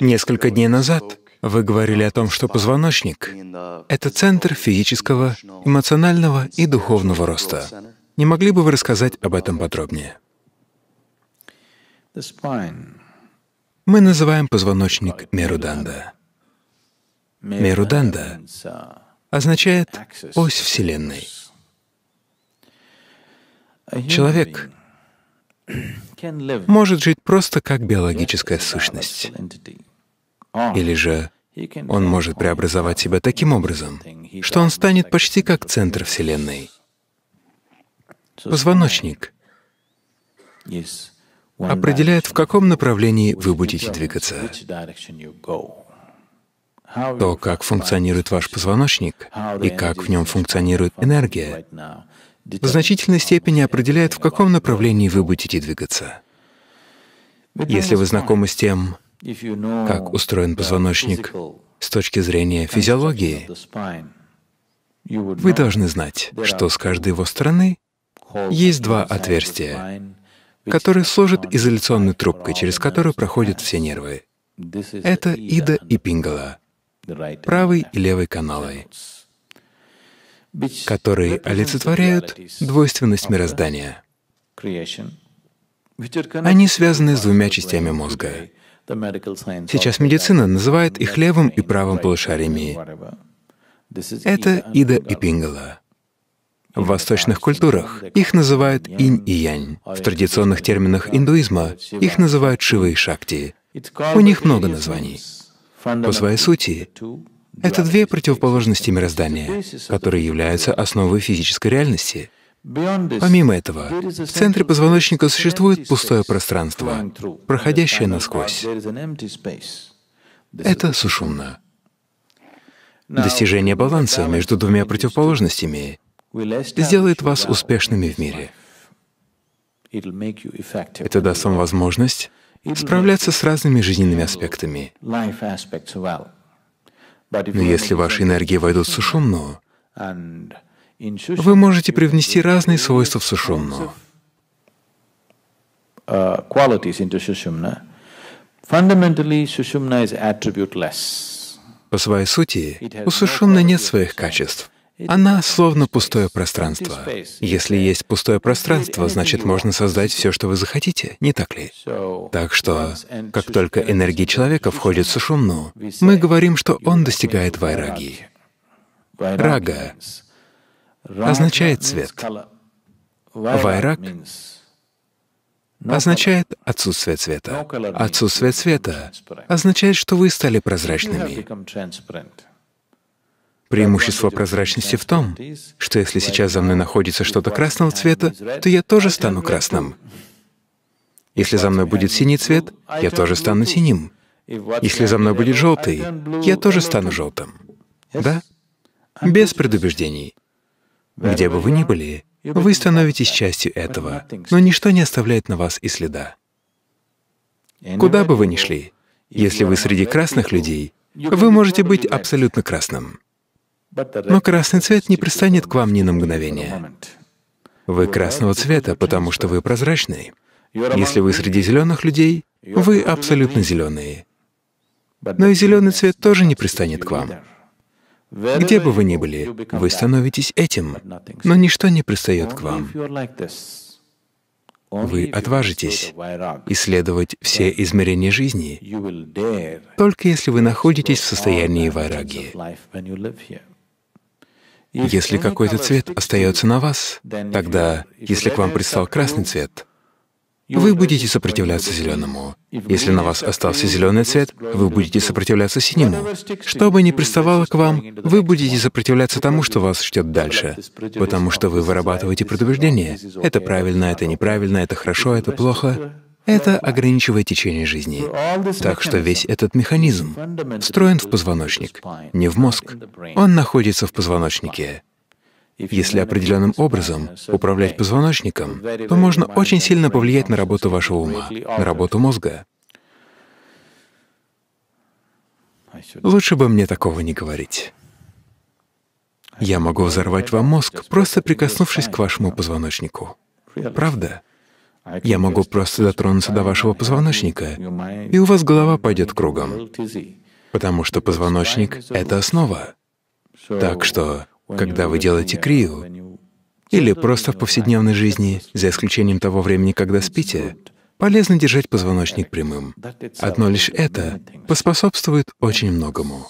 Несколько дней назад вы говорили о том, что позвоночник — это центр физического, эмоционального и духовного роста. Не могли бы вы рассказать об этом подробнее? Мы называем позвоночник Меруданда. Меруданда означает «ось Вселенной». Человек может жить просто как биологическая сущность. Ah, Или же он может преобразовать себя таким образом, что он станет почти как центр Вселенной. Позвоночник определяет, в каком направлении вы будете двигаться. То, как функционирует ваш позвоночник и как в нем функционирует энергия, в значительной степени определяет, в каком направлении вы будете двигаться. Если вы знакомы с тем, как устроен позвоночник с точки зрения физиологии, вы должны знать, что с каждой его стороны есть два отверстия, которые служат изоляционной трубкой, через которую проходят все нервы. Это Ида и Пингала, правый и левый каналы которые олицетворяют двойственность мироздания. Они связаны с двумя частями мозга. Сейчас медицина называет их левым и правым полушариями. Это Ида и Пингала. В восточных культурах их называют инь и янь. В традиционных терминах индуизма их называют Шива и Шакти. У них много названий. По своей сути, это две противоположности мироздания, которые являются основой физической реальности. Помимо этого, в центре позвоночника существует пустое пространство, проходящее насквозь. Это сушумно. Достижение баланса между двумя противоположностями сделает вас успешными в мире. Это даст вам возможность справляться с разными жизненными аспектами. Но если ваши энергии войдут в сушумну, вы можете привнести разные свойства в сушумну. По своей сути, у сушумны нет своих качеств. Она словно пустое пространство. Если есть пустое пространство, значит, можно создать все, что вы захотите, не так ли? Так что, как только энергия человека входит в сушумну, мы говорим, что он достигает вайраги. Рага означает цвет. Вайраг означает отсутствие цвета. Отсутствие цвета означает, что вы стали прозрачными. Преимущество прозрачности в том, что если сейчас за мной находится что-то красного цвета, то я тоже стану красным. Если за мной будет синий цвет, я тоже стану синим. Если за мной будет желтый, я тоже стану желтым. Да? Без предубеждений. Где бы вы ни были, вы становитесь частью этого, но ничто не оставляет на вас и следа. Куда бы вы ни шли, если вы среди красных людей, вы можете быть абсолютно красным. Но красный цвет не пристанет к вам ни на мгновение. Вы красного цвета, потому что вы прозрачный. Если вы среди зеленых людей, вы абсолютно зеленые. Но и зеленый цвет тоже не пристанет к вам. Где бы вы ни были, вы становитесь этим, но ничто не пристает к вам. Вы отважитесь исследовать все измерения жизни, только если вы находитесь в состоянии вайраги. Если какой-то цвет остается на вас, тогда, если к вам пристал красный цвет, вы будете сопротивляться зеленому. Если на вас остался зеленый цвет, вы будете сопротивляться синему. Что бы ни приставало к вам, вы будете сопротивляться тому, что вас ждет дальше, потому что вы вырабатываете предубеждение. Это правильно, это неправильно, это хорошо, это плохо. Это ограничивает течение жизни. Так что весь этот механизм встроен в позвоночник, не в мозг. Он находится в позвоночнике. Если определенным образом управлять позвоночником, то можно очень сильно повлиять на работу вашего ума, на работу мозга. Лучше бы мне такого не говорить. Я могу взорвать вам мозг, просто прикоснувшись к вашему позвоночнику. Правда? Я могу просто дотронуться до вашего позвоночника, и у вас голова пойдет кругом, потому что позвоночник — это основа. Так что, когда вы делаете крию, или просто в повседневной жизни, за исключением того времени, когда спите, полезно держать позвоночник прямым. Одно лишь это поспособствует очень многому.